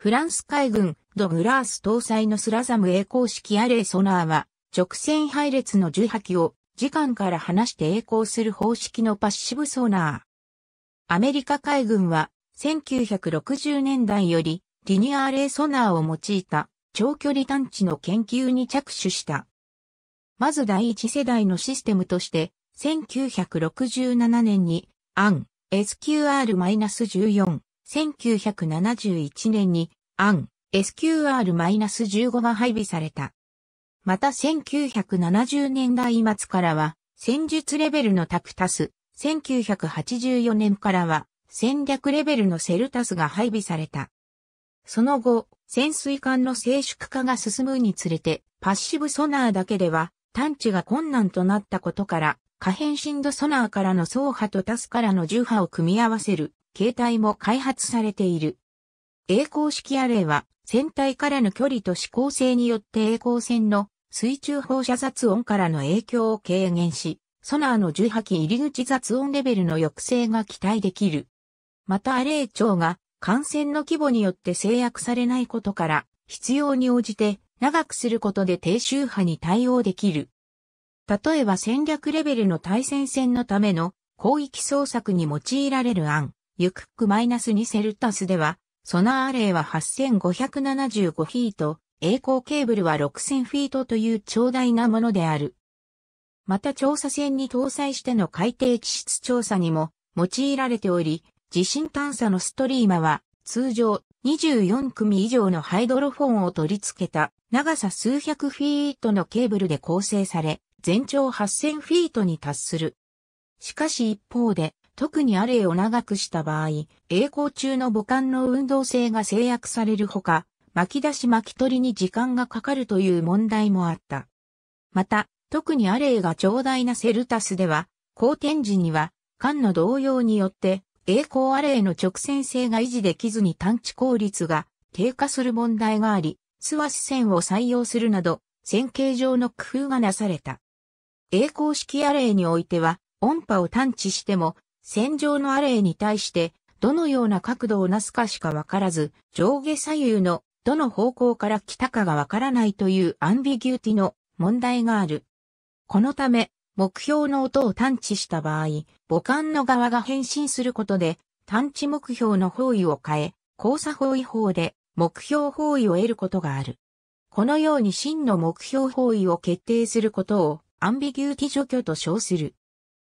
フランス海軍ドグラース搭載のスラザム栄光式アレイソナーは、直線配列の重波機を時間から離して栄光する方式のパッシブソナー。アメリカ海軍は、1960年代より、リニアーレイソナーを用いた長距離探知の研究に着手した。まず第一世代のシステムとして、1967年に、アン、SQR-14、1971年に、アン、SQR-15 が配備された。また1970年代末からは戦術レベルのタクタス、1984年からは戦略レベルのセルタスが配備された。その後、潜水艦の静粛化が進むにつれて、パッシブソナーだけでは探知が困難となったことから、可変振度ソナーからの走波とタスからの重波を組み合わせる形態も開発されている。栄光式アレイは、船体からの距離と指向性によって栄光線の水中放射雑音からの影響を軽減し、ソナーの重波器入り口雑音レベルの抑制が期待できる。またアレイ長が感染の規模によって制約されないことから、必要に応じて長くすることで低周波に対応できる。例えば戦略レベルの対戦線のための広域捜索に用いられる案、ユクック -2 セルタスでは、ソナーアレイは8575フィート、栄光ケーブルは6000フィートという長大なものである。また調査船に搭載しての海底地質調査にも用いられており、地震探査のストリーマは通常24組以上のハイドロフォンを取り付けた長さ数百フィートのケーブルで構成され、全長8000フィートに達する。しかし一方で、特にアレイを長くした場合、栄光中の母艦の運動性が制約されるほか、巻き出し巻き取りに時間がかかるという問題もあった。また、特にアレイが長大なセルタスでは、好天時には、艦の動揺によって、栄光アレイの直線性が維持できずに探知効率が低下する問題があり、スワス線を採用するなど、線形上の工夫がなされた。栄光式アレイにおいては、音波を探知しても、戦場のアレイに対して、どのような角度をなすかしかわからず、上下左右のどの方向から来たかがわからないというアンビギューティの問題がある。このため、目標の音を探知した場合、母艦の側が変身することで、探知目標の方位を変え、交差方位法で目標方位を得ることがある。このように真の目標方位を決定することをアンビギューティ除去と称する。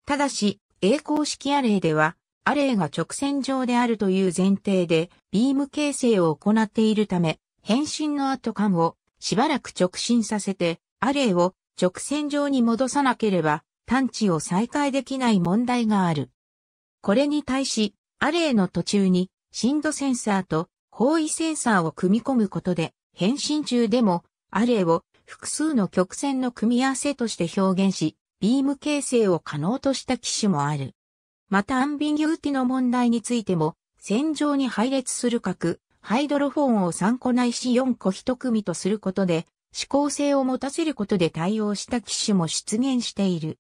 ただし、栄光式アレイでは、アレイが直線上であるという前提で、ビーム形成を行っているため、変身の後間をしばらく直進させて、アレイを直線上に戻さなければ、探知を再開できない問題がある。これに対し、アレイの途中に、振動センサーと方位センサーを組み込むことで、変身中でも、アレイを複数の曲線の組み合わせとして表現し、ビーム形成を可能とした機種もある。またアンビギューティの問題についても、線上に配列する角、ハイドロフォンを3個ないし4個1組とすることで、指向性を持たせることで対応した機種も出現している。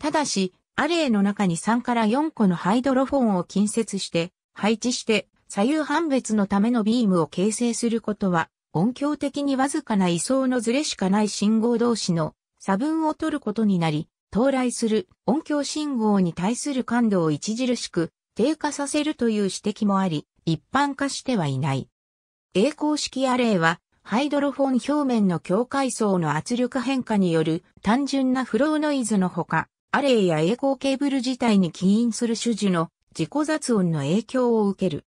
ただし、アレイの中に3から4個のハイドロフォンを近接して、配置して、左右判別のためのビームを形成することは、音響的にわずかな位相のズレしかない信号同士の差分を取ることになり、到来する音響信号に対する感度を著しく低下させるという指摘もあり、一般化してはいない。栄光式アレイは、ハイドロフォン表面の境界層の圧力変化による単純なフローノイズのほか、アレイや栄光ケーブル自体に起因する種樹の自己雑音の影響を受ける。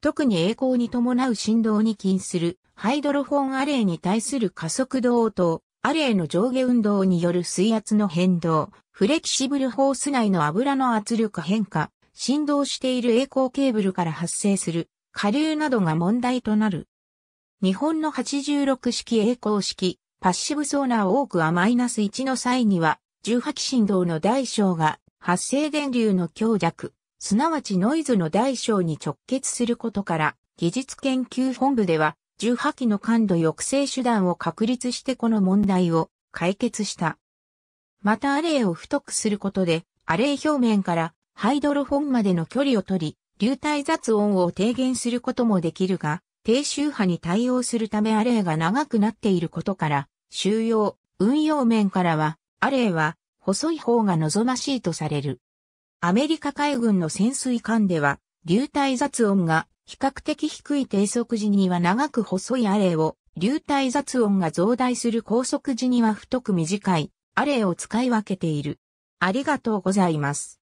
特に栄光に伴う振動に起因するハイドロフォンアレイに対する加速度応答、アレイの上下運動による水圧の変動、フレキシブルホース内の油の圧力変化、振動している栄光ケーブルから発生する下流などが問題となる。日本の86式栄光式、パッシブソーナー多くはマイナス1の際には、重波器振動の大小が発生電流の強弱、すなわちノイズの大小に直結することから、技術研究本部では、重波棄の感度抑制手段を確立してこの問題を解決した。またアレイを太くすることで、アレイ表面からハイドロフォンまでの距離を取り、流体雑音を低減することもできるが、低周波に対応するためアレイが長くなっていることから、収容、運用面からは、アレイは細い方が望ましいとされる。アメリカ海軍の潜水艦では、流体雑音が比較的低い低速時には長く細いアレイを、流体雑音が増大する高速時には太く短いアレイを使い分けている。ありがとうございます。